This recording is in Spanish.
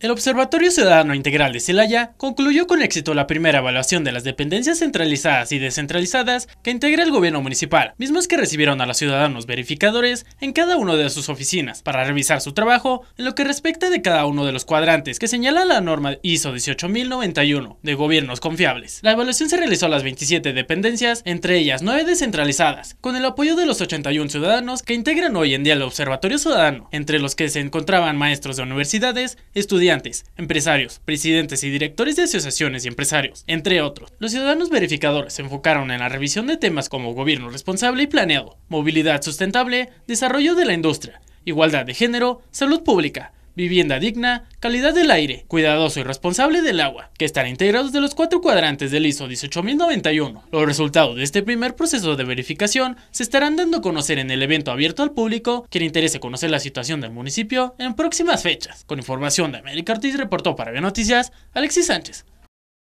El Observatorio Ciudadano Integral de Celaya concluyó con éxito la primera evaluación de las dependencias centralizadas y descentralizadas que integra el gobierno municipal, mismos que recibieron a los ciudadanos verificadores en cada una de sus oficinas para revisar su trabajo en lo que respecta de cada uno de los cuadrantes que señala la norma ISO 18091 de gobiernos confiables. La evaluación se realizó a las 27 dependencias, entre ellas 9 descentralizadas, con el apoyo de los 81 ciudadanos que integran hoy en día el Observatorio Ciudadano, entre los que se encontraban maestros de universidades, estudiantes, estudiantes, empresarios, presidentes y directores de asociaciones y empresarios, entre otros. Los ciudadanos verificadores se enfocaron en la revisión de temas como gobierno responsable y planeado, movilidad sustentable, desarrollo de la industria, igualdad de género, salud pública, vivienda digna, calidad del aire, cuidadoso y responsable del agua, que están integrados de los cuatro cuadrantes del ISO 18091. Los resultados de este primer proceso de verificación se estarán dando a conocer en el evento abierto al público, quien interese conocer la situación del municipio en próximas fechas. Con información de América Ortiz reportó para Bionoticias, Noticias, Alexis Sánchez.